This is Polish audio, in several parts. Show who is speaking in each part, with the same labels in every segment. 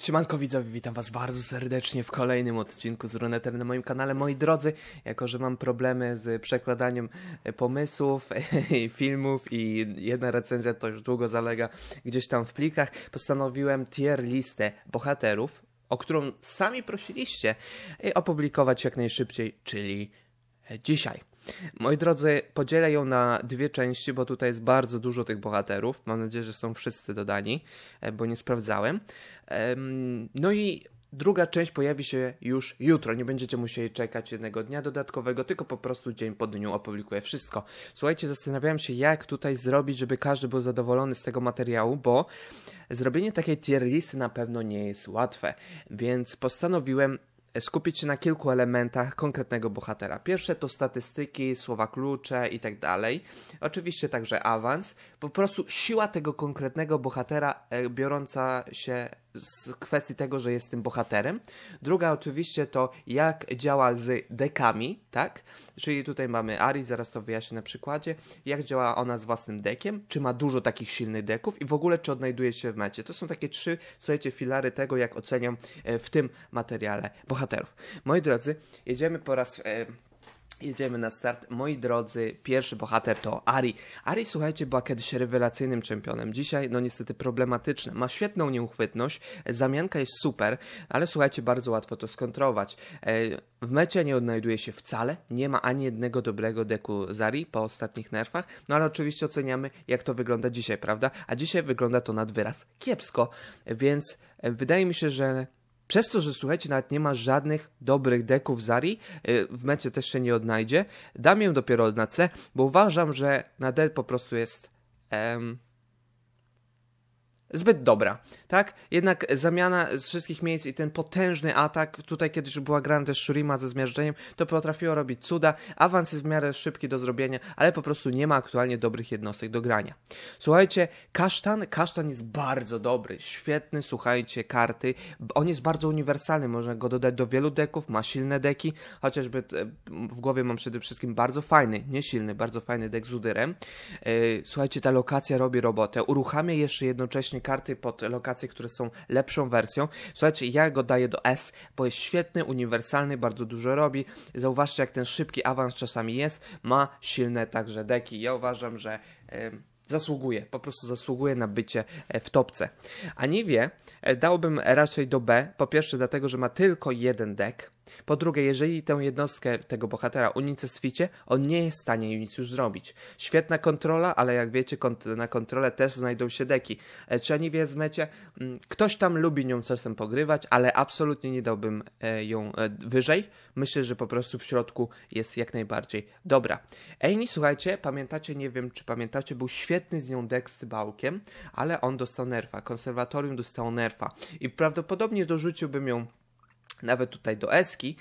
Speaker 1: Trzymanko widzowie, witam was bardzo serdecznie w kolejnym odcinku z Runetem na moim kanale. Moi drodzy, jako że mam problemy z przekładaniem e, pomysłów i filmów i jedna recenzja to już długo zalega gdzieś tam w plikach, postanowiłem tier listę bohaterów, o którą sami prosiliście, e, opublikować jak najszybciej, czyli e, dzisiaj. Moi drodzy, podzielę ją na dwie części, bo tutaj jest bardzo dużo tych bohaterów. Mam nadzieję, że są wszyscy dodani, e, bo nie sprawdzałem. No i Druga część pojawi się już jutro. Nie będziecie musieli czekać jednego dnia dodatkowego, tylko po prostu dzień po dniu opublikuję wszystko. Słuchajcie, zastanawiałem się, jak tutaj zrobić, żeby każdy był zadowolony z tego materiału, bo zrobienie takiej tier listy na pewno nie jest łatwe, więc postanowiłem skupić się na kilku elementach konkretnego bohatera. Pierwsze to statystyki, słowa klucze i tak dalej. Oczywiście także awans, po prostu siła tego konkretnego bohatera e, biorąca się z kwestii tego, że jest tym bohaterem. Druga oczywiście to jak działa z dekami, tak? Czyli tutaj mamy Ari, zaraz to wyjaśnię na przykładzie, jak działa ona z własnym dekiem, czy ma dużo takich silnych deków i w ogóle czy odnajduje się w mecie. To są takie trzy, słuchajcie, filary tego, jak oceniam e, w tym materiale bohaterów. Moi drodzy, jedziemy po raz... E, Jedziemy na start. Moi drodzy, pierwszy bohater to Ari. Ari, słuchajcie, była kiedyś rewelacyjnym czempionem. Dzisiaj, no niestety, problematyczne. Ma świetną nieuchwytność, zamianka jest super, ale słuchajcie, bardzo łatwo to skontrować. E, w mecie nie odnajduje się wcale, nie ma ani jednego dobrego deku z Ari po ostatnich nerfach, no ale oczywiście oceniamy, jak to wygląda dzisiaj, prawda? A dzisiaj wygląda to nad wyraz kiepsko, więc e, wydaje mi się, że przez to, że słuchajcie, nawet nie ma żadnych dobrych deków Zari, y, w mecie też się nie odnajdzie. Dam ją dopiero na C, bo uważam, że na D po prostu jest... Em, zbyt dobra, tak? Jednak zamiana z wszystkich miejsc i ten potężny atak, tutaj kiedyś była grana też Shurima ze zmiażdżeniem, to potrafiło robić cuda, awans jest w miarę szybki do zrobienia, ale po prostu nie ma aktualnie dobrych jednostek do grania. Słuchajcie, kasztan, kasztan jest bardzo dobry, świetny, słuchajcie, karty, on jest bardzo uniwersalny, można go dodać do wielu deków, ma silne deki, chociażby e, w głowie mam przede wszystkim bardzo fajny, nie silny, bardzo fajny dek z Udyrem. E, słuchajcie, ta lokacja robi robotę, uruchamia jeszcze jednocześnie właśnie karty pod lokacje, które są lepszą wersją. Słuchajcie, ja go daję do S, bo jest świetny, uniwersalny, bardzo dużo robi. Zauważcie, jak ten szybki awans czasami jest. Ma silne także deki. Ja uważam, że... zasługuje, po prostu zasługuje na bycie e, w topce. A nie wie, e, dałbym raczej do B, po pierwsze dlatego, że ma tylko jeden deck, po drugie, jeżeli tę jednostkę tego bohatera unicestwicie, on nie jest w stanie nic już zrobić. Świetna kontrola, ale jak wiecie, kont na kontrolę też znajdą się deki. E, czy ani wezmecie? Mm, ktoś tam lubi nią czasem pogrywać, ale absolutnie nie dałbym e, ją e, wyżej. Myślę, że po prostu w środku jest jak najbardziej dobra. Ejni, słuchajcie, pamiętacie, nie wiem czy pamiętacie, był świetny z nią dek z bałkiem, ale on dostał nerfa. Konserwatorium dostał nerfa i prawdopodobnie dorzuciłbym ją nawet tutaj do Eski.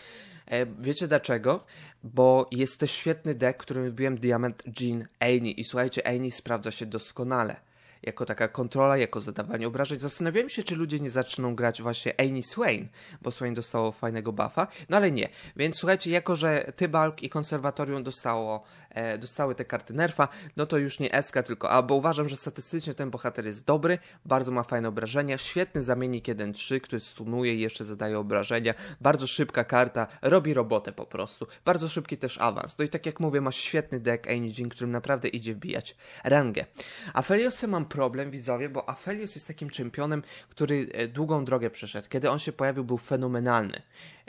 Speaker 1: E, wiecie dlaczego? Bo jest też świetny deck, którym wbiłem diament Jean Aini i słuchajcie, Aini sprawdza się doskonale jako taka kontrola, jako zadawanie obrażeń. Zastanawiałem się, czy ludzie nie zaczną grać właśnie Amy Swain, bo Swain dostało fajnego buffa, no ale nie. Więc słuchajcie, jako że Tybalk i Konserwatorium dostało, e, dostały te karty nerfa, no to już nie SK tylko A, bo uważam, że statystycznie ten bohater jest dobry, bardzo ma fajne obrażenia, świetny zamiennik 1-3, który stunuje i jeszcze zadaje obrażenia, bardzo szybka karta, robi robotę po prostu, bardzo szybki też awans. No i tak jak mówię, ma świetny deck Engine, którym naprawdę idzie wbijać rangę. A Feliosę mam problem, widzowie, bo Afelius jest takim czempionem, który e, długą drogę przeszedł. Kiedy on się pojawił, był fenomenalny.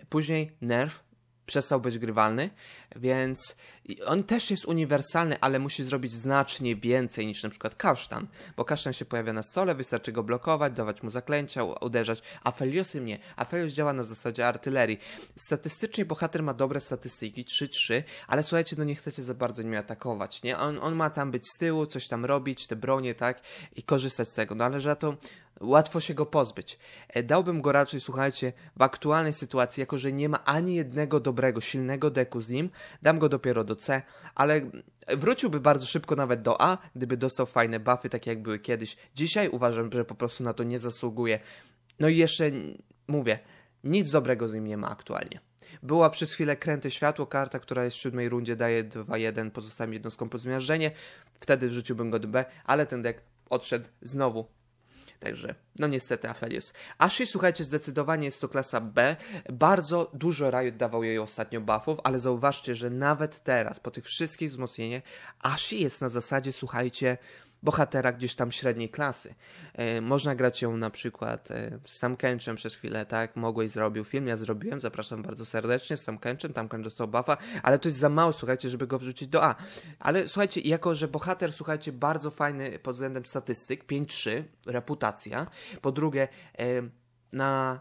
Speaker 1: Później nerw, przestał być grywalny, więc on też jest uniwersalny, ale musi zrobić znacznie więcej niż na przykład kasztan, bo kasztan się pojawia na stole, wystarczy go blokować, dawać mu zaklęcia, uderzać, a Feliosy nie. A Felios działa na zasadzie artylerii. Statystycznie bohater ma dobre statystyki, 3-3, ale słuchajcie, no nie chcecie za bardzo nim atakować, nie? On, on ma tam być z tyłu, coś tam robić, te bronie, tak? I korzystać z tego, no ale że to Łatwo się go pozbyć. E, dałbym go raczej, słuchajcie, w aktualnej sytuacji, jako że nie ma ani jednego dobrego, silnego deku z nim, dam go dopiero do C, ale wróciłby bardzo szybko nawet do A, gdyby dostał fajne buffy, takie jak były kiedyś. Dzisiaj uważam, że po prostu na to nie zasługuje. No i jeszcze mówię, nic dobrego z nim nie ma aktualnie. Była przez chwilę kręte światło, karta, która jest w siódmej rundzie, daje 2-1 pozostałym jednostkom pod zmiażdżenie. Wtedy wrzuciłbym go do B, ale ten deck odszedł znowu Także, no niestety, Aphelios. Ashi, słuchajcie, zdecydowanie jest to klasa B. Bardzo dużo Riot dawał jej ostatnio buffów, ale zauważcie, że nawet teraz, po tych wszystkich wzmocnieniach, Ashi jest na zasadzie, słuchajcie, bohatera gdzieś tam średniej klasy. E, można grać ją na przykład e, z Tamkenczem przez chwilę, tak? Mogłeś zrobił film, ja zrobiłem, zapraszam bardzo serdecznie z Tam Tamkenc dostał buffa, ale to jest za mało, słuchajcie, żeby go wrzucić do A. Ale słuchajcie, jako że bohater, słuchajcie, bardzo fajny pod względem statystyk, 5-3, reputacja, po drugie e, na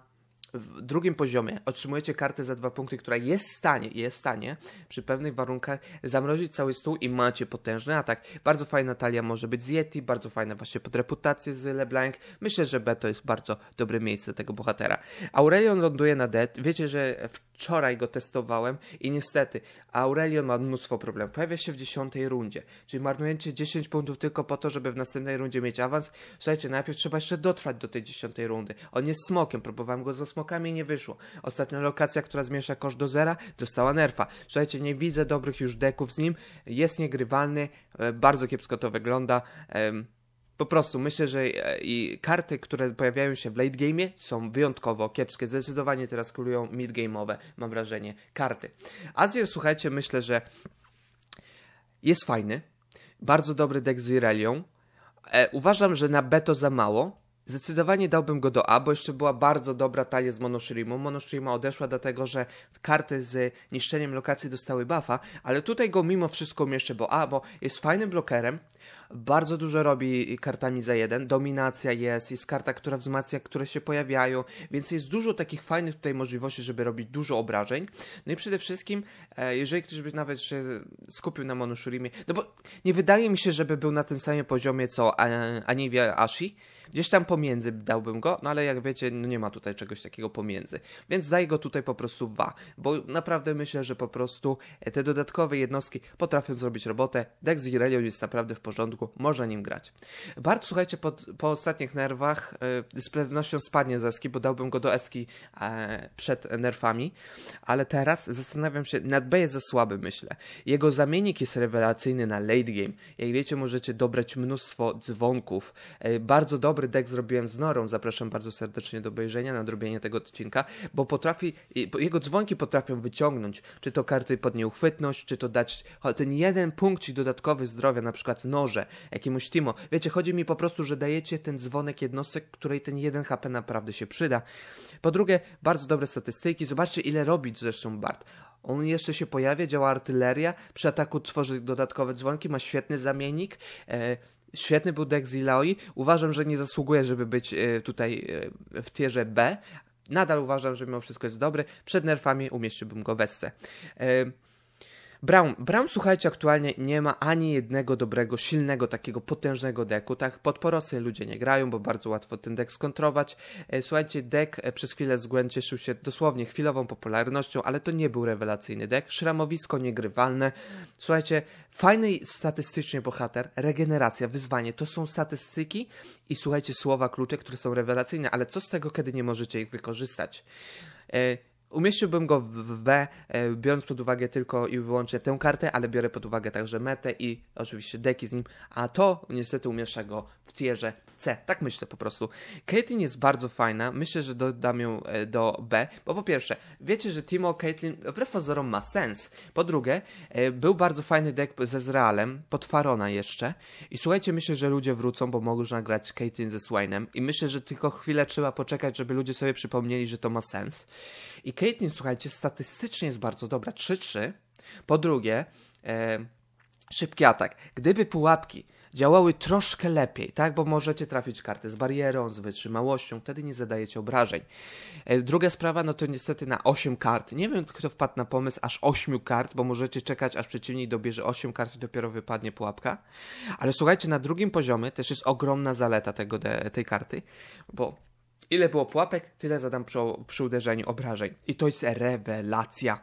Speaker 1: w drugim poziomie otrzymujecie kartę za dwa punkty, która jest w stanie, jest w stanie przy pewnych warunkach zamrozić cały stół i macie potężny atak. Bardzo fajna talia może być z Yeti, bardzo fajna właśnie pod reputację z LeBlanc. Myślę, że B to jest bardzo dobre miejsce tego bohatera. Aurelion ląduje na D. Wiecie, że w Wczoraj go testowałem i niestety Aurelion ma mnóstwo problemów. Pojawia się w dziesiątej rundzie, czyli marnujecie 10 punktów tylko po to, żeby w następnej rundzie mieć awans. Słuchajcie, najpierw trzeba jeszcze dotrwać do tej dziesiątej rundy. On jest smokiem, próbowałem go ze smokami i nie wyszło. Ostatnia lokacja, która zmniejsza koszt do zera, dostała nerfa. Słuchajcie, nie widzę dobrych już deków z nim, jest niegrywalny, e, bardzo kiepsko to wygląda po prostu myślę, że e, i karty, które pojawiają się w late game są wyjątkowo kiepskie. Zdecydowanie teraz królują mid game'owe, mam wrażenie, karty. Azir, słuchajcie, myślę, że jest fajny. Bardzo dobry deck z Irelią. E, uważam, że na B to za mało. Zdecydowanie dałbym go do A, bo jeszcze była bardzo dobra talia z Monoshrimu. Monoshrima odeszła dlatego, że karty z niszczeniem lokacji dostały buffa, ale tutaj go mimo wszystko umieszczę, bo A, bo jest fajnym blokerem, bardzo dużo robi kartami za jeden, dominacja jest, jest karta, która wzmacnia, które się pojawiają, więc jest dużo takich fajnych tutaj możliwości, żeby robić dużo obrażeń. No i przede wszystkim, e, jeżeli ktoś by nawet się skupił na Monoshurimie, no bo nie wydaje mi się, żeby był na tym samym poziomie co Anivia Ashi, Gdzieś tam pomiędzy dałbym go, no ale jak wiecie, no nie ma tutaj czegoś takiego pomiędzy. Więc daję go tutaj po prostu 2, bo naprawdę myślę, że po prostu e, te dodatkowe jednostki potrafią zrobić robotę. Dex Irelion jest naprawdę w porządku, można nim grać. Bart, słuchajcie, po, po ostatnich nerwach yy, z pewnością spadnie z eski, bo dałbym go do eski yy, przed nerfami, ale teraz zastanawiam się, nad B jest za słaby, myślę. Jego zamiennik jest rewelacyjny na late game. Jak wiecie, możecie dobrać mnóstwo dzwonków. Yy, bardzo dobry dobry deck zrobiłem z Norą. Zapraszam bardzo serdecznie do obejrzenia, na tego odcinka, bo potrafi, jego dzwonki potrafią wyciągnąć, czy to karty pod nieuchwytność, czy to dać ten jeden punkt dodatkowy zdrowia, na przykład noże, jakiemuś Timo. Wiecie, chodzi mi po prostu, że dajecie ten dzwonek jednostek, której ten jeden HP naprawdę się przyda. Po drugie, bardzo dobre statystyki. Zobaczcie, ile robić zresztą Bart. On jeszcze się pojawia, działa artyleria, przy ataku tworzy dodatkowe dzwonki, ma świetny zamiennik. E, Świetny był deck z Uważam, że nie zasługuje, żeby być e, tutaj e, w tierze B. Nadal uważam, że mimo wszystko jest dobry. Przed nerfami umieściłbym go w Esce. Braum, Braum, słuchajcie, aktualnie nie ma ani jednego dobrego, silnego, takiego potężnego deku. Tak, pod porosy ludzie nie grają, bo bardzo łatwo ten dek skontrować. E, słuchajcie, dek e, przez chwilę z cieszył się dosłownie chwilową popularnością, ale to nie był rewelacyjny dek. Szramowisko niegrywalne. Słuchajcie, fajny statystycznie bohater, regeneracja, wyzwanie. To są statystyki i słuchajcie, słowa klucze, które są rewelacyjne, ale co z tego, kiedy nie możecie ich wykorzystać? E, Umieściłbym go w B, e, biorąc pod uwagę tylko i wyłącznie tę kartę, ale biorę pod uwagę także metę i oczywiście deki z nim, a to niestety umieszczę go w tierze C. Tak myślę po prostu. Caitlyn jest bardzo fajna, myślę, że dodam ją e, do B, bo po pierwsze, wiecie, że Timo Caitlyn wbrew pozorom ma sens. Po drugie, e, był bardzo fajny deck ze Zrealem, pod Farona jeszcze i słuchajcie, myślę, że ludzie wrócą, bo mogą nagrać Caitlyn ze Swainem i myślę, że tylko chwilę trzeba poczekać, żeby ludzie sobie przypomnieli, że to ma sens. I Caitlyn, słuchajcie, statystycznie jest bardzo dobra. 3-3. Po drugie, e, szybki atak. Gdyby pułapki działały troszkę lepiej, tak? Bo możecie trafić karty z barierą, z wytrzymałością, wtedy nie zadajecie obrażeń. E, druga sprawa, no to niestety na 8 kart. Nie wiem, kto wpadł na pomysł aż 8 kart, bo możecie czekać, aż przeciwnik dobierze 8 kart i dopiero wypadnie pułapka. Ale słuchajcie, na drugim poziomie też jest ogromna zaleta tego, tej karty, bo Ile było pułapek, tyle zadam przy, przy uderzeniu obrażeń. I to jest rewelacja.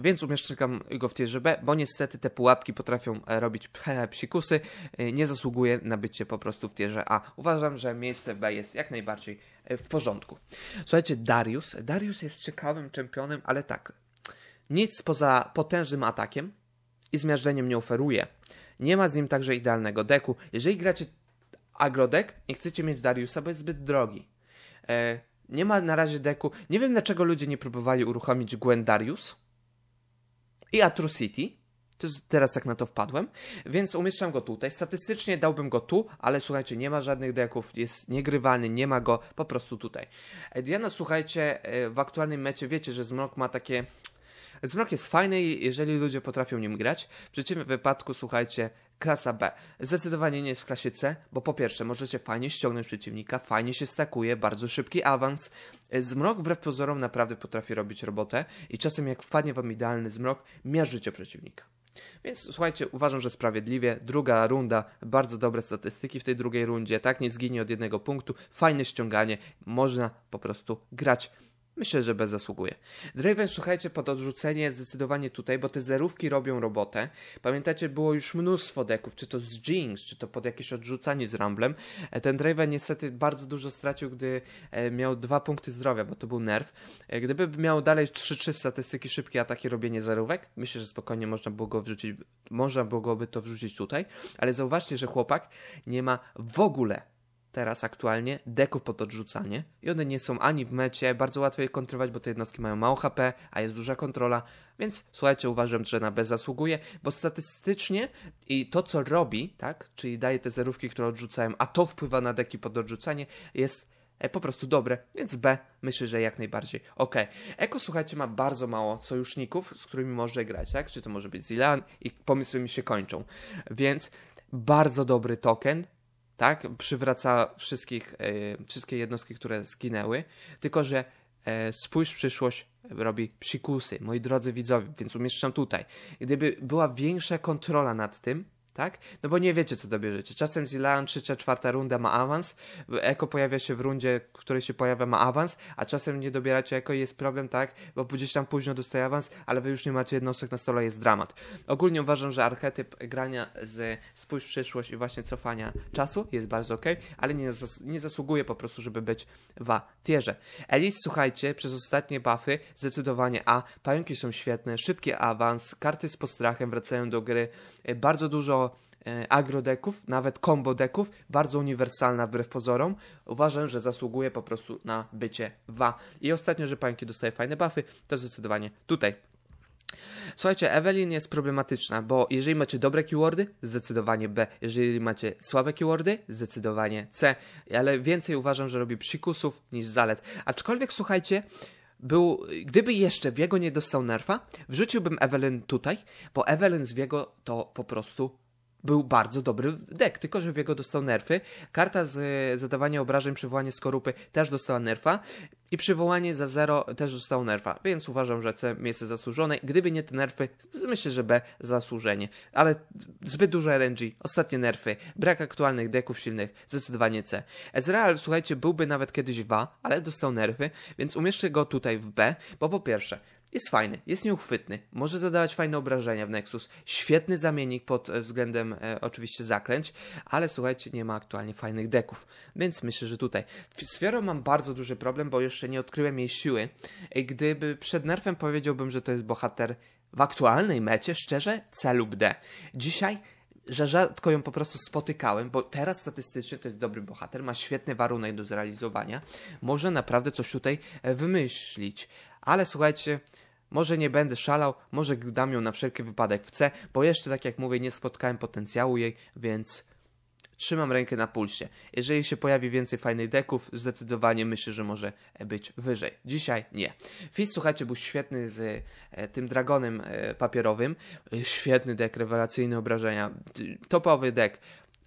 Speaker 1: Więc umieszczam go w tierze B, bo niestety te pułapki potrafią e, robić psikusy. E, nie zasługuje na bycie po prostu w tierze A. Uważam, że miejsce B jest jak najbardziej e, w porządku. Słuchajcie, Darius. Darius jest ciekawym czempionem, ale tak. Nic poza potężnym atakiem i zmiażdżeniem nie oferuje. Nie ma z nim także idealnego deku. Jeżeli gracie agrodek, nie chcecie mieć Dariusa, bo jest zbyt drogi. E, nie ma na razie deku. Nie wiem, dlaczego ludzie nie próbowali uruchomić Gwendarius i Atrocity. To jest, teraz tak na to wpadłem, więc umieszczam go tutaj. Statystycznie dałbym go tu, ale słuchajcie, nie ma żadnych deków, jest niegrywalny, nie ma go, po prostu tutaj. E, Diana, słuchajcie, e, w aktualnym mecie wiecie, że Zmrok ma takie Zmrok jest fajny, jeżeli ludzie potrafią nim grać. W przeciwnym wypadku, słuchajcie, klasa B. Zdecydowanie nie jest w klasie C, bo po pierwsze możecie fajnie ściągnąć przeciwnika, fajnie się stakuje, bardzo szybki awans. Zmrok wbrew pozorom naprawdę potrafi robić robotę i czasem jak wpadnie wam idealny zmrok, mierzycie przeciwnika. Więc słuchajcie, uważam, że sprawiedliwie. Druga runda, bardzo dobre statystyki w tej drugiej rundzie, tak? Nie zginie od jednego punktu, fajne ściąganie, można po prostu grać Myślę, że bez zasługuje. Draven, słuchajcie, pod odrzucenie zdecydowanie tutaj, bo te zerówki robią robotę. Pamiętacie, było już mnóstwo deków, czy to z Jinx, czy to pod jakieś odrzucanie z Ramblem. E, ten Draven niestety bardzo dużo stracił, gdy e, miał dwa punkty zdrowia, bo to był nerw. E, gdyby miał dalej 3-3 statystyki szybkie ataki, robienie zerówek, myślę, że spokojnie można było go wrzucić, można byłoby to wrzucić tutaj, ale zauważcie, że chłopak nie ma w ogóle teraz aktualnie deków pod odrzucanie i one nie są ani w mecie, bardzo łatwo je kontrolować, bo te jednostki mają mało HP, a jest duża kontrola, więc słuchajcie, uważam, że na B zasługuje, bo statystycznie i to, co robi, tak, czyli daje te zerówki, które odrzucają, a to wpływa na deki pod odrzucanie, jest e, po prostu dobre, więc B myślę, że jak najbardziej. Ok. Eko, słuchajcie, ma bardzo mało sojuszników, z którymi może grać, tak? Czy to może być Zilan i pomysły mi się kończą. Więc bardzo dobry token, tak? Przywraca wszystkich, e, wszystkie jednostki, które zginęły, tylko że e, spójrz w przyszłość robi psikusy, moi drodzy widzowie, więc umieszczam tutaj. Gdyby była większa kontrola nad tym, tak? No bo nie wiecie, co dobierzecie. Czasem Zilean 3 czwarta 4 runda ma awans, Eko pojawia się w rundzie, w której się pojawia, ma awans, a czasem nie dobieracie Eko i jest problem, tak? Bo gdzieś tam późno dostaje awans, ale wy już nie macie jednostek na stole, jest dramat. Ogólnie uważam, że archetyp grania z spójrz przyszłość i właśnie cofania czasu jest bardzo ok, ale nie, zas nie zasługuje po prostu, żeby być w tierze. Elis, słuchajcie, przez ostatnie buffy zdecydowanie A. Pająki są świetne, szybki awans, karty z postrachem wracają do gry, y, bardzo dużo E, agrodeków, nawet combo deków, bardzo uniwersalna wbrew pozorom. Uważam, że zasługuje po prostu na bycie wa. I ostatnio, że panki dostaje fajne buffy, to zdecydowanie tutaj. Słuchajcie, Evelyn jest problematyczna, bo jeżeli macie dobre keywordy, zdecydowanie B. Jeżeli macie słabe keywordy, zdecydowanie C. Ale więcej uważam, że robi psikusów niż zalet. Aczkolwiek, słuchajcie, był, gdyby jeszcze Wiego nie dostał nerfa, wrzuciłbym Evelyn tutaj, bo Evelyn z Wiego to po prostu był bardzo dobry deck, tylko że w jego dostał nerfy. Karta z zadawania obrażeń, przywołanie skorupy też dostała nerfa i przywołanie za zero też dostało nerfa, więc uważam, że C miejsce zasłużone. Gdyby nie te nerfy, myślę, że B zasłużenie. Ale zbyt dużo RNG, ostatnie nerfy, brak aktualnych deków silnych, zdecydowanie C. Ezreal, słuchajcie, byłby nawet kiedyś w A, ale dostał nerfy, więc umieszczę go tutaj w B, bo po pierwsze, jest fajny, jest nieuchwytny, może zadawać fajne obrażenia w Nexus. Świetny zamiennik pod e, względem e, oczywiście zaklęć, ale słuchajcie, nie ma aktualnie fajnych deków, więc myślę, że tutaj. Z Fiorą mam bardzo duży problem, bo jeszcze nie odkryłem jej siły. E, gdyby przed nerfem powiedziałbym, że to jest bohater w aktualnej mecie, szczerze, C lub D. Dzisiaj że rzadko ją po prostu spotykałem, bo teraz statystycznie to jest dobry bohater, ma świetny warunek do zrealizowania, może naprawdę coś tutaj e, wymyślić. Ale słuchajcie, może nie będę szalał, może dam ją na wszelki wypadek w C, bo jeszcze tak jak mówię, nie spotkałem potencjału jej, więc trzymam rękę na pulsie. Jeżeli się pojawi więcej fajnych deków, zdecydowanie myślę, że może być wyżej. Dzisiaj nie. Fizz, słuchajcie, był świetny z e, tym dragonem e, papierowym. E, świetny dek, rewelacyjne obrażenia. Topowy dek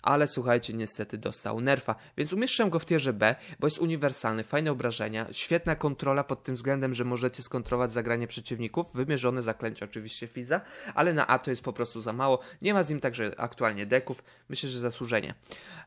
Speaker 1: ale słuchajcie, niestety dostał nerfa, więc umieszczam go w tierze B, bo jest uniwersalny, fajne obrażenia, świetna kontrola pod tym względem, że możecie skontrolować zagranie przeciwników, wymierzone zaklęcie oczywiście Fiza, ale na A to jest po prostu za mało, nie ma z nim także aktualnie deków, myślę, że zasłużenie.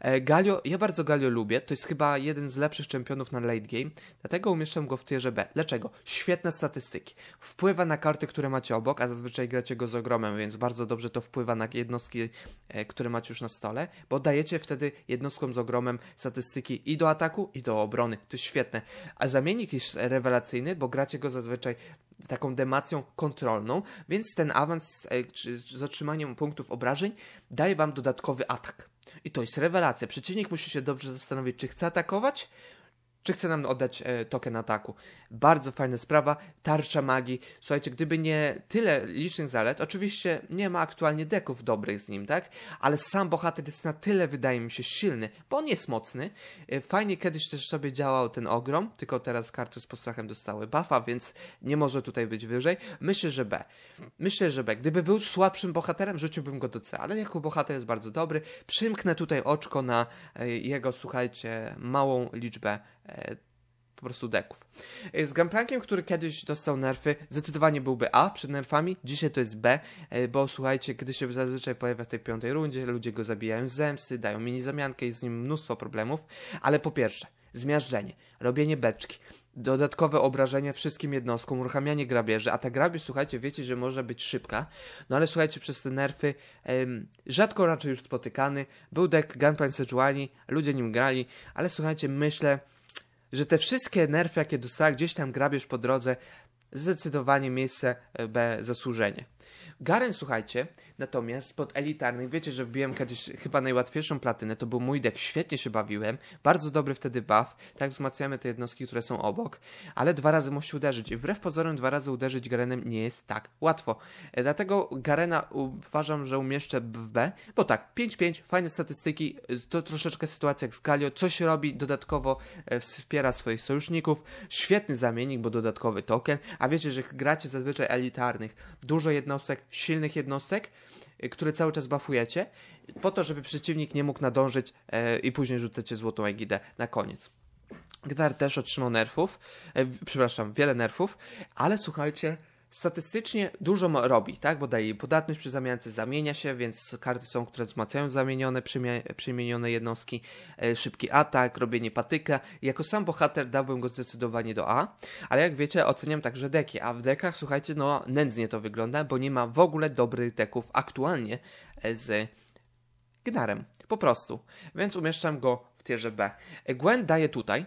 Speaker 1: E, Galio, ja bardzo Galio lubię, to jest chyba jeden z lepszych czempionów na late game, dlatego umieszczam go w tierze B. Dlaczego? Świetne statystyki, wpływa na karty, które macie obok, a zazwyczaj gracie go z ogromem, więc bardzo dobrze to wpływa na jednostki, e, które macie już na stole, bo dajecie wtedy jednostkom z ogromem statystyki i do ataku, i do obrony. To świetne. A zamiennik jest rewelacyjny, bo gracie go zazwyczaj taką demacją kontrolną, więc ten awans e, czy zatrzymaniem punktów obrażeń daje wam dodatkowy atak. I to jest rewelacja. Przeciwnik musi się dobrze zastanowić, czy chce atakować, czy chce nam oddać e, token ataku. Bardzo fajna sprawa, tarcza magii. Słuchajcie, gdyby nie tyle licznych zalet, oczywiście nie ma aktualnie deków dobrych z nim, tak? Ale sam bohater jest na tyle, wydaje mi się, silny, bo on jest mocny. E, fajnie kiedyś też sobie działał ten ogrom, tylko teraz karty z postrachem dostały buffa, więc nie może tutaj być wyżej. Myślę, że B. Myślę, że B. Gdyby był słabszym bohaterem, rzuciłbym go do C, ale jako bohater jest bardzo dobry. Przymknę tutaj oczko na e, jego, słuchajcie, małą liczbę po prostu deków. E, z Gunplankiem, który kiedyś dostał nerfy, zdecydowanie byłby A przed nerfami, dzisiaj to jest B, e, bo słuchajcie, gdy się zazwyczaj pojawia w tej piątej rundzie, ludzie go zabijają z zemsty, dają mini zamiankę i z nim mnóstwo problemów, ale po pierwsze, zmiażdżenie, robienie beczki, dodatkowe obrażenia wszystkim jednostkom, uruchamianie grabieży, a ta grabież, słuchajcie, wiecie, że może być szybka, no ale słuchajcie, przez te nerfy rzadko raczej już spotykany, był deck Gunplank Sejuani, ludzie nim grali, ale słuchajcie, myślę, że te wszystkie nerfy, jakie dostała gdzieś tam grabież po drodze, zdecydowanie miejsce e, B zasłużenie. Garen, słuchajcie, Natomiast pod elitarnych, wiecie, że wbiłem kiedyś chyba najłatwiejszą platynę, to był mój deck, świetnie się bawiłem, bardzo dobry wtedy buff, tak wzmacniamy te jednostki, które są obok, ale dwa razy musi uderzyć i wbrew pozorom dwa razy uderzyć Garenem nie jest tak łatwo. E, dlatego Garena uważam, że umieszczę w B, bo tak, 5-5, fajne statystyki, e, to troszeczkę sytuacja jak z Galio, coś robi, dodatkowo e, wspiera swoich sojuszników, świetny zamiennik, bo dodatkowy token, a wiecie, że gracie zazwyczaj elitarnych, dużo jednostek, silnych jednostek, Y, które cały czas bafujecie, po to, żeby przeciwnik nie mógł nadążyć y, i później rzucacie złotą egidę na koniec. Gdar też otrzymał nerfów, y, przepraszam, wiele nerfów, ale słuchajcie, statystycznie dużo robi, tak? Bo daje podatność przy zamiance, zamienia się, więc karty są, które wzmacniają zamienione, przemienione jednostki, e, szybki atak, robienie patyka. Jako sam bohater dałbym go zdecydowanie do A, ale jak wiecie, oceniam także deki, a w dekach, słuchajcie, no nędznie to wygląda, bo nie ma w ogóle dobrych deków aktualnie e, z Gnarem. Po prostu. Więc umieszczam go w tierze B. E, Gwen daje tutaj,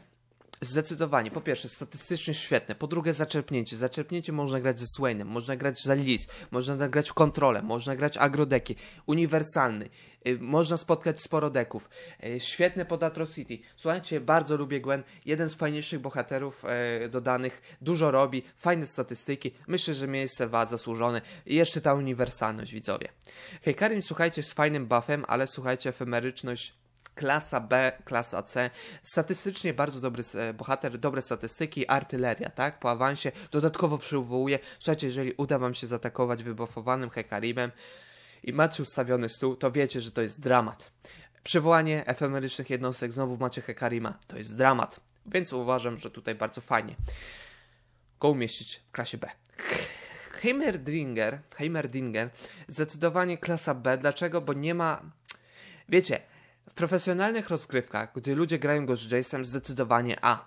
Speaker 1: Zdecydowanie. Po pierwsze, statystycznie świetne. Po drugie, zaczerpnięcie. Zaczerpnięcie można grać ze Swainem, można grać za Liz, można grać w kontrolę, można grać agrodeki. Uniwersalny. Y, można spotkać sporo deków. Y, świetne pod Atrocity. Słuchajcie, bardzo lubię Gwen. Jeden z fajniejszych bohaterów e, dodanych. Dużo robi, fajne statystyki. Myślę, że miejsce wa zasłużone. I jeszcze ta uniwersalność, widzowie. Hej Hekarim, słuchajcie, z fajnym buffem, ale słuchajcie, efemeryczność klasa B, klasa C. Statystycznie bardzo dobry e, bohater, dobre statystyki, artyleria, tak? Po awansie dodatkowo przywołuje. Słuchajcie, jeżeli uda wam się zaatakować wybufowanym Hekarimem i macie ustawiony stół, to wiecie, że to jest dramat. Przywołanie efemerycznych jednostek znowu macie Hekarima, to jest dramat. Więc uważam, że tutaj bardzo fajnie. Go umieścić w klasie B. Heimerdinger, Heimerdinger, zdecydowanie klasa B. Dlaczego? Bo nie ma... Wiecie, profesjonalnych rozgrywkach, gdy ludzie grają go z Jace'em, zdecydowanie A.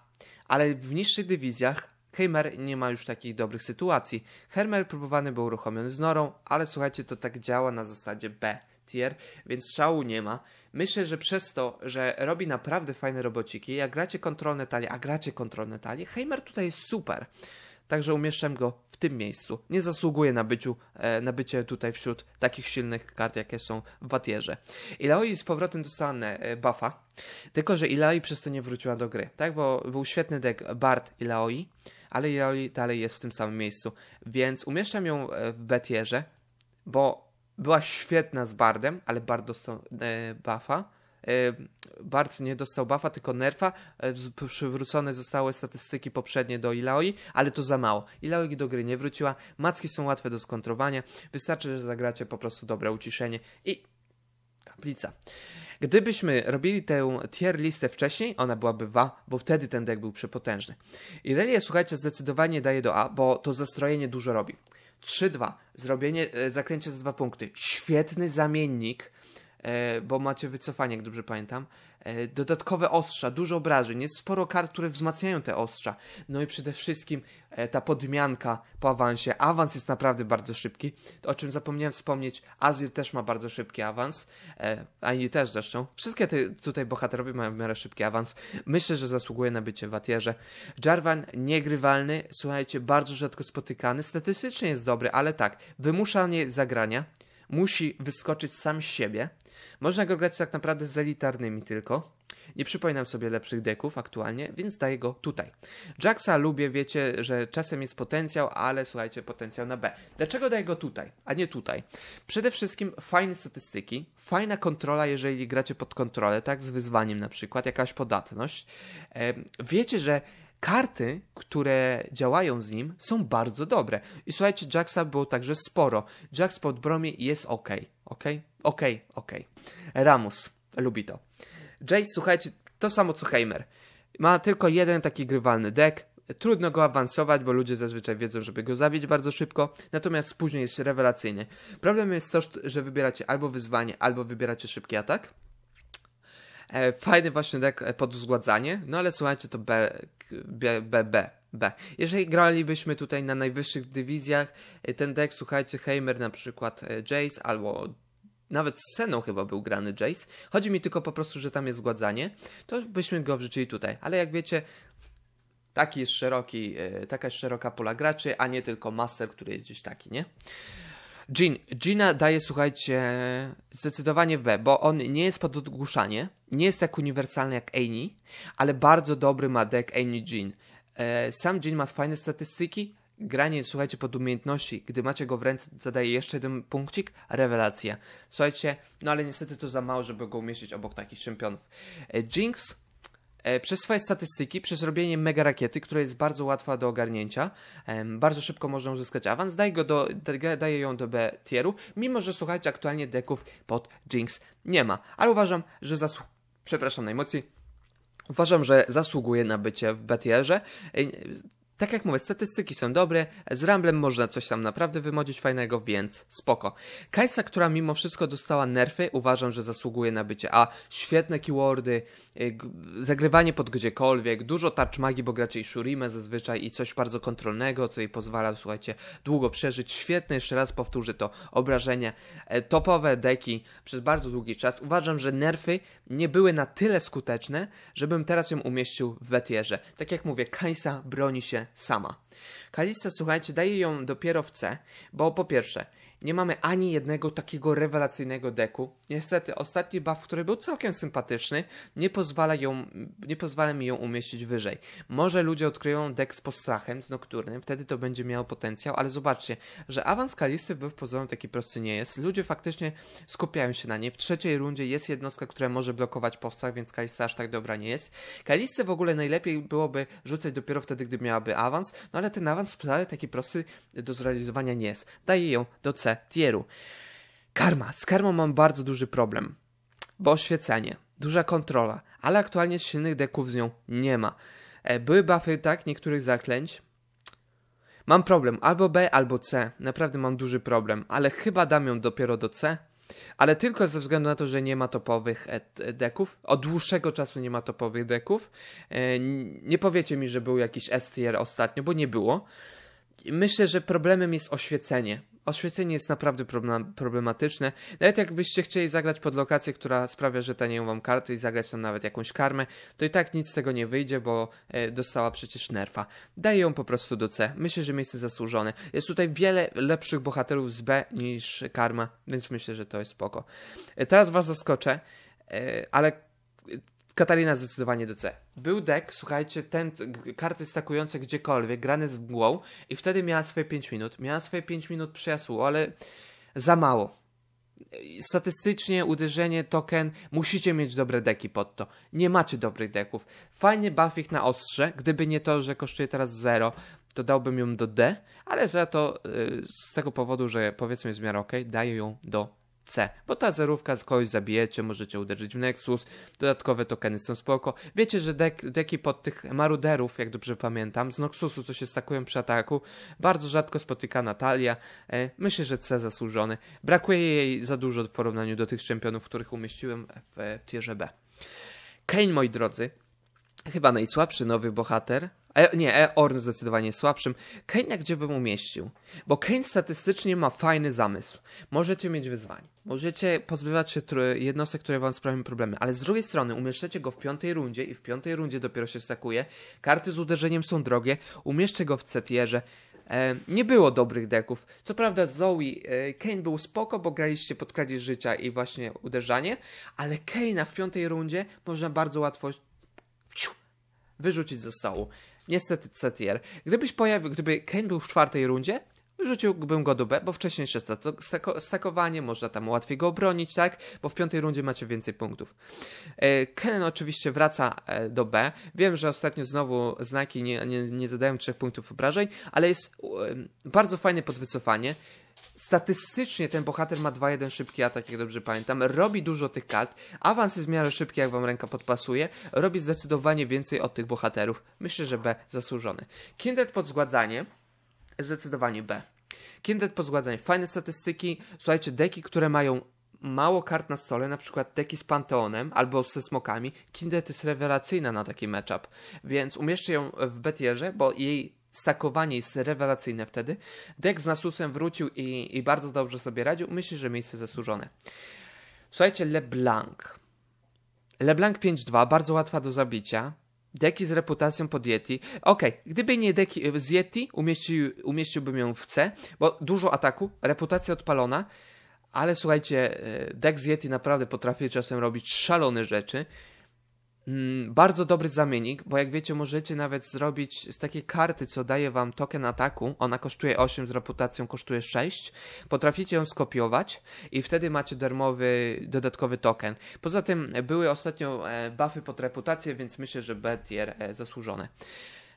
Speaker 1: Ale w niższych dywizjach Heimer nie ma już takich dobrych sytuacji. Hermer próbowany był uruchomiony z Norą, ale słuchajcie, to tak działa na zasadzie B tier, więc szału nie ma. Myślę, że przez to, że robi naprawdę fajne robociki, jak gracie kontrolne talie, a gracie kontrolne talie, Heimer tutaj jest super także umieszczam go w tym miejscu. Nie zasługuje na, byciu, e, na bycie tutaj wśród takich silnych kart, jakie są w Batierze. Ilaoi z powrotem dostanę e, buffa, tylko że Ilaoi przez to nie wróciła do gry, tak? Bo był świetny deck Bard Ilaoi, ale Ilaoi dalej jest w tym samym miejscu, więc umieszczam ją e, w Batierze, bo była świetna z Bardem, ale Bard dostał e, buffa, E, Bart nie dostał buffa, tylko nerfa. E, przywrócone zostały statystyki poprzednie do Ilaoi, ale to za mało. Ilaoi do gry nie wróciła. Macki są łatwe do skontrowania. Wystarczy, że zagracie po prostu dobre uciszenie i kaplica. Gdybyśmy robili tę tier listę wcześniej, ona byłaby W, bo wtedy ten deck był przepotężny. Irelia, słuchajcie, zdecydowanie daje do A, bo to zastrojenie dużo robi. 3-2, zrobienie e, zakręcia za dwa punkty. Świetny zamiennik E, bo macie wycofanie, jak dobrze pamiętam. E, dodatkowe ostrza, dużo obrażeń, jest sporo kart, które wzmacniają te ostrza. No i przede wszystkim e, ta podmianka po awansie. Awans jest naprawdę bardzo szybki. O czym zapomniałem wspomnieć, Azir też ma bardzo szybki awans. A inni też zresztą. Wszystkie te tutaj bohaterowie mają w miarę szybki awans. Myślę, że zasługuje na bycie w Atierze. Jarvan niegrywalny, słuchajcie, bardzo rzadko spotykany. Statystycznie jest dobry, ale tak, wymuszanie zagrania musi wyskoczyć sam z siebie, można go grać tak naprawdę z elitarnymi tylko. Nie przypominam sobie lepszych deków aktualnie, więc daję go tutaj. Jaxa lubię, wiecie, że czasem jest potencjał, ale słuchajcie, potencjał na B. Dlaczego daję go tutaj, a nie tutaj? Przede wszystkim fajne statystyki, fajna kontrola, jeżeli gracie pod kontrolę, tak, z wyzwaniem na przykład, jakaś podatność. Wiecie, że karty, które działają z nim, są bardzo dobre. I słuchajcie, Jacksa było także sporo. Jacks pod bromie jest ok, ok? Okej, okay, okej. Okay. Ramus lubi to. Jace, słuchajcie, to samo co Heimer. Ma tylko jeden taki grywalny deck. Trudno go awansować, bo ludzie zazwyczaj wiedzą, żeby go zabić bardzo szybko, natomiast później jest rewelacyjny. Problem jest to, że wybieracie albo wyzwanie, albo wybieracie szybki atak. E, fajny właśnie deck e, pod zgładzanie, no ale słuchajcie, to B, B, B, B, B. Jeżeli gralibyśmy tutaj na najwyższych dywizjach, e, ten deck, słuchajcie, Heimer na przykład Jace albo nawet z sceną chyba był grany Jace. Chodzi mi tylko po prostu, że tam jest zgładzanie, to byśmy go wrzucili tutaj. Ale jak wiecie, taki jest szeroki, e, taka jest szeroka pola graczy, a nie tylko master, który jest gdzieś taki, nie? Jean. Gina daje, słuchajcie, zdecydowanie w B, bo on nie jest pod odgłuszanie, nie jest tak uniwersalny jak Amy, ale bardzo dobry ma deck Amy Jean. E, sam Jean ma fajne statystyki, granie, słuchajcie, pod umiejętności, gdy macie go w ręce, zadaje jeszcze jeden punkcik, rewelacja. Słuchajcie, no ale niestety to za mało, żeby go umieścić obok takich czempionów. E, Jinx e, przez swoje statystyki, przez robienie mega rakiety, która jest bardzo łatwa do ogarnięcia, bardzo szybko można uzyskać awans, daje, go do, daje ją do B tieru, mimo że słuchajcie, aktualnie deków pod Jinx nie ma. Ale uważam, że zasłu... Przepraszam na emocji. Uważam, że zasługuje na bycie w betierze e, tak jak mówię, statystyki są dobre, z Ramblem można coś tam naprawdę wymodzić fajnego, więc spoko. Kajsa, która mimo wszystko dostała nerfy, uważam, że zasługuje na bycie. A świetne keywordy, y, zagrywanie pod gdziekolwiek, dużo tarcz magii, bo gracie i Shurime zazwyczaj i coś bardzo kontrolnego, co jej pozwala, słuchajcie, długo przeżyć. Świetne, jeszcze raz powtórzę to, obrażenia, e, topowe deki przez bardzo długi czas. Uważam, że nerfy nie były na tyle skuteczne, żebym teraz ją umieścił w betierze. Tak jak mówię, Kajsa broni się sama. Kalista, słuchajcie, daje ją dopiero w C, bo po pierwsze, nie mamy ani jednego takiego rewelacyjnego deku. Niestety, ostatni buff, który był całkiem sympatyczny, nie pozwala, ją, nie pozwala mi ją umieścić wyżej. Może ludzie odkryją dek z postrachem, z nocturnym, wtedy to będzie miało potencjał, ale zobaczcie, że awans kalisty był pozorem taki prosty nie jest. Ludzie faktycznie skupiają się na niej. W trzeciej rundzie jest jednostka, która może blokować postrach, więc kalista aż tak dobra nie jest. Kalisty w ogóle najlepiej byłoby rzucać dopiero wtedy, gdy miałaby awans, no ale ten awans wcale taki prosty do zrealizowania nie jest. Daje ją do C tieru. Karma. Z karmą mam bardzo duży problem. Bo oświecenie, duża kontrola, ale aktualnie silnych deków z nią nie ma. E, były buffy, tak, niektórych zaklęć. Mam problem albo B, albo C. Naprawdę mam duży problem, ale chyba dam ją dopiero do C. Ale tylko ze względu na to, że nie ma topowych e, e, deków. Od dłuższego czasu nie ma topowych deków. Nie powiecie mi, że był jakiś S tier ostatnio, bo nie było. Myślę, że problemem jest oświecenie oświecenie jest naprawdę problematyczne. Nawet jakbyście chcieli zagrać pod lokację, która sprawia, że tanieją wam karty i zagrać tam nawet jakąś karmę, to i tak nic z tego nie wyjdzie, bo e, dostała przecież nerfa. Daję ją po prostu do C. Myślę, że miejsce zasłużone. Jest tutaj wiele lepszych bohaterów z B niż karma, więc myślę, że to jest spoko. E, teraz was zaskoczę, e, ale Katarina zdecydowanie do C. Był deck, słuchajcie, ten, karty stakujące gdziekolwiek, grane z mgłą i wtedy miała swoje 5 minut. Miała swoje 5 minut przejazdu, ale za mało. Statystycznie uderzenie, token, musicie mieć dobre deki pod to. Nie macie dobrych deków. Fajnie buff ich na ostrze, gdyby nie to, że kosztuje teraz 0, to dałbym ją do D, ale za to y, z tego powodu, że powiedzmy jest w miarę ok, daję ją do C, bo ta zerówka z kogoś zabijecie, możecie uderzyć w Nexus, dodatkowe tokeny są spoko. Wiecie, że dek, deki pod tych maruderów, jak dobrze pamiętam, z Noxusu, co się stakują przy ataku, bardzo rzadko spotyka Natalia. E, myślę, że C zasłużony. Brakuje jej za dużo w porównaniu do tych czempionów, których umieściłem w, w tierze B. Kane, moi drodzy, chyba najsłabszy nowy bohater E, nie, e Orn zdecydowanie słabszym. Kane'a gdzie bym umieścił? Bo Kane statystycznie ma fajny zamysł. Możecie mieć wyzwanie. Możecie pozbywać się jednostek, które wam sprawią problemy, ale z drugiej strony umieszczecie go w piątej rundzie i w piątej rundzie dopiero się stakuje. Karty z uderzeniem są drogie, umieszczę go w cetierze. E, nie było dobrych deków. Co prawda Zoe, e, Kane był spoko, bo graliście pod kradzież życia i właśnie uderzanie, ale Kane'a w piątej rundzie można bardzo łatwo wyrzucić ze stołu. Niestety Cetier. Gdybyś pojawił, gdyby Kane był w czwartej rundzie, rzuciłbym go do B, bo wcześniejsze stakowanie, można tam łatwiej go obronić, tak? Bo w piątej rundzie macie więcej punktów. E, Ken oczywiście wraca e, do B. Wiem, że ostatnio znowu znaki nie, nie, nie zadają trzech punktów obrażeń, ale jest bardzo fajne podwycofanie statystycznie ten bohater ma 2-1 szybki atak, jak dobrze pamiętam. Robi dużo tych kart. Awans jest w miarę szybki, jak wam ręka podpasuje. Robi zdecydowanie więcej od tych bohaterów. Myślę, że B zasłużony. Kindred pod zgładzanie. Zdecydowanie B. Kindred pod zgładzanie. Fajne statystyki. Słuchajcie, deki, które mają mało kart na stole, na przykład deki z Panteonem albo ze Smokami, Kindred jest rewelacyjna na taki matchup, więc umieszczę ją w betierze, bo jej stakowanie jest rewelacyjne wtedy. Deck z Nasusem wrócił i, i bardzo dobrze sobie radził. Myślę, że miejsce zasłużone. Słuchajcie, LeBlanc. LeBlanc 5-2, bardzo łatwa do zabicia. Deki z reputacją pod Yeti. Okej, okay. gdyby nie deki e, z Yeti, umieścił, umieściłbym ją w C, bo dużo ataku, reputacja odpalona, ale słuchajcie, e, dek z Yeti naprawdę potrafi czasem robić szalone rzeczy. Mm, bardzo dobry zamiennik, bo jak wiecie, możecie nawet zrobić z takiej karty, co daje wam token ataku. Ona kosztuje 8, z reputacją kosztuje 6. Potraficie ją skopiować i wtedy macie darmowy dodatkowy token. Poza tym e, były ostatnio e, buffy pod reputację, więc myślę, że B tier e, zasłużone.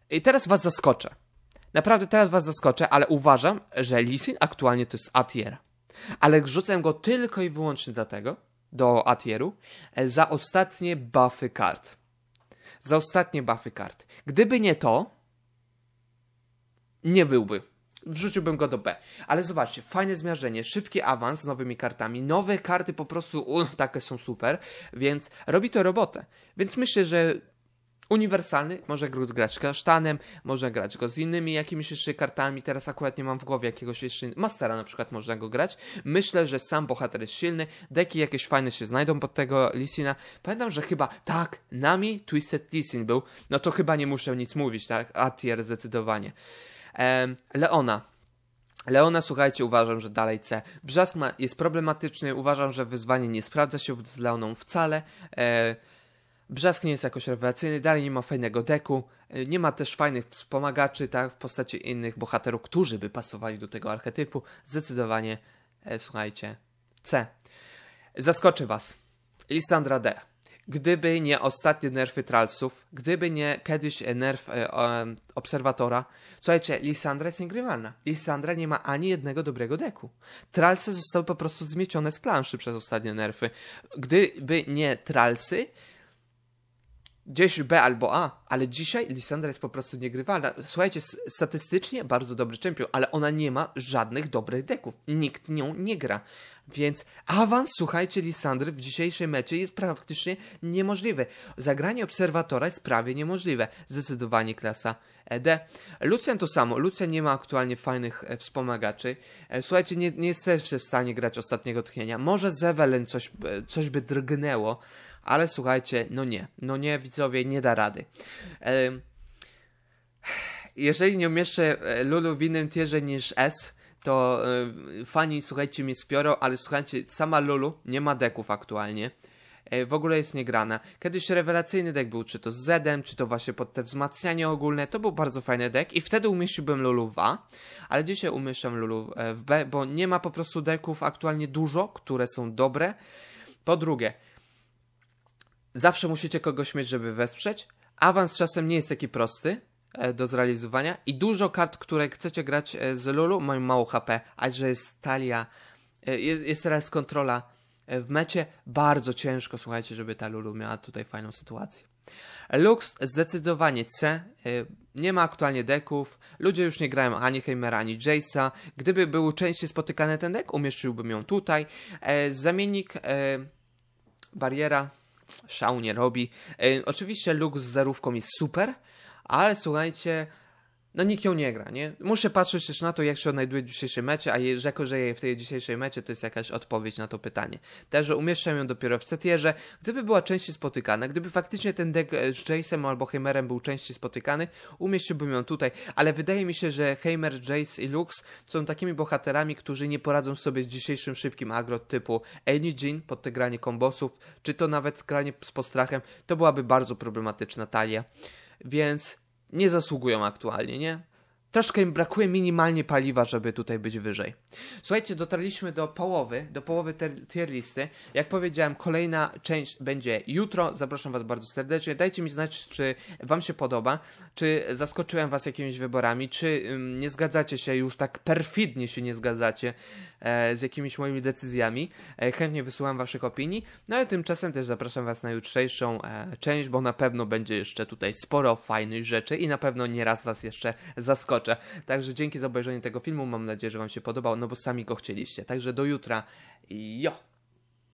Speaker 1: I teraz was zaskoczę. Naprawdę teraz was zaskoczę, ale uważam, że Lisin aktualnie to jest A tier. Ale rzucę go tylko i wyłącznie dlatego, do Atieru e, za ostatnie buffy kart. Za ostatnie buffy kart. Gdyby nie to, nie byłby. Wrzuciłbym go do B. Ale zobaczcie, fajne zmierzenie, szybki awans z nowymi kartami, nowe karty po prostu uh, takie są super, więc robi to robotę. Więc myślę, że uniwersalny, może grać kasztanem, może grać go z innymi jakimiś jeszcze kartami, teraz akurat nie mam w głowie jakiegoś jeszcze, Mastera na przykład można go grać, myślę, że sam bohater jest silny, deki jakieś fajne się znajdą pod tego Lisina, pamiętam, że chyba tak, Nami Twisted Lisin był, no to chyba nie muszę nic mówić, tak, A-tier zdecydowanie. Ehm, Leona, Leona, słuchajcie, uważam, że dalej C. Brzask ma, jest problematyczny, uważam, że wyzwanie nie sprawdza się z Leoną wcale. E, Brzask nie jest jakoś rewelacyjny, dalej nie ma fajnego deku, y, nie ma też fajnych wspomagaczy, tak, w postaci innych bohaterów, którzy by pasowali do tego archetypu. Zdecydowanie, e, słuchajcie, C. Zaskoczy was. Lisandra D. Gdyby nie ostatnie nerfy Tralsów, gdyby nie kiedyś nerf e, e, Obserwatora, słuchajcie, Lisandra jest niegrywalna. Lisandra nie ma ani jednego dobrego deku. Tralsy zostały po prostu zmiecione z planszy przez ostatnie nerfy. Gdyby nie Tralsy, gdzieś B albo A, ale dzisiaj Lisandra jest po prostu niegrywalna. Słuchajcie, statystycznie bardzo dobry champion, ale ona nie ma żadnych dobrych deków. Nikt nią nie gra. Więc awans, słuchajcie, Lisandry w dzisiejszej mecie jest praktycznie niemożliwy. Zagranie obserwatora jest prawie niemożliwe. Zdecydowanie klasa e D. Lucian to samo. Lucian nie ma aktualnie fajnych e, wspomagaczy. E, słuchajcie, nie, nie jest też w stanie grać ostatniego tchnienia. Może z Evelyn coś, e, coś by drgnęło, ale słuchajcie, no nie, no nie, widzowie, nie da rady. Jeżeli nie umieszczę e, Lulu w innym tierze niż S, to e, fani, słuchajcie, mnie spiorą, ale słuchajcie, sama Lulu nie ma deków aktualnie e, w ogóle jest niegrana. Kiedyś rewelacyjny deck był, czy to z Zedem, czy to właśnie pod te wzmacnianie ogólne, to był bardzo fajny deck i wtedy umieściłbym Lulu w A, ale dzisiaj umieszczam Lulu w B, bo nie ma po prostu deków aktualnie dużo, które są dobre. Po drugie, zawsze musicie kogoś mieć, żeby wesprzeć. Awans czasem nie jest taki prosty e, do zrealizowania i dużo kart, które chcecie grać e, z Lulu mają mało HP, a że jest talia, e, jest teraz kontrola w mecie, bardzo ciężko, słuchajcie, żeby ta Lulu miała tutaj fajną sytuację. Lux zdecydowanie C. Nie ma aktualnie deków. Ludzie już nie grają ani Heimera, ani Jace'a. Gdyby był częściej spotykany ten dek, umieszczyłbym ją tutaj. Zamiennik, bariera, szał nie robi. E, oczywiście luk z zerówką jest super, ale słuchajcie, no nikt ją nie gra, nie? Muszę patrzeć też na to, jak się odnajduje w dzisiejszym mecie, a jeżeli rzeko, że jej w tej dzisiejszej mecie to jest jakaś odpowiedź na to pytanie. Także umieszczam ją dopiero w c Gdyby była częściej spotykana, gdyby faktycznie ten deck e, z Jace'em albo Heimerem był częściej spotykany, umieściłbym ją tutaj, ale wydaje mi się, że Heimer, Jace i Lux są takimi bohaterami, którzy nie poradzą sobie z dzisiejszym szybkim agro typu Any Jean pod te granie kombosów, czy to nawet granie z postrachem, to byłaby bardzo problematyczna talia. Więc nie zasługują aktualnie, nie? Troszkę im brakuje minimalnie paliwa, żeby tutaj być wyżej. Słuchajcie, dotarliśmy do połowy, do połowy tier listy. Jak powiedziałem, kolejna część będzie jutro. Zapraszam Was bardzo serdecznie. Dajcie mi znać, czy Wam się podoba, czy zaskoczyłem Was jakimiś wyborami, czy ym, nie zgadzacie się już tak perfidnie się nie zgadzacie e, z jakimiś moimi decyzjami. E, chętnie wysłucham Waszych opinii. No i tymczasem też zapraszam Was na jutrzejszą e, część, bo na pewno będzie jeszcze tutaj sporo fajnych rzeczy i na pewno nieraz Was jeszcze zaskoczę. Także dzięki za obejrzenie tego filmu, mam nadzieję, że Wam się podobał, no bo sami go chcieliście. Także do jutra. Jo!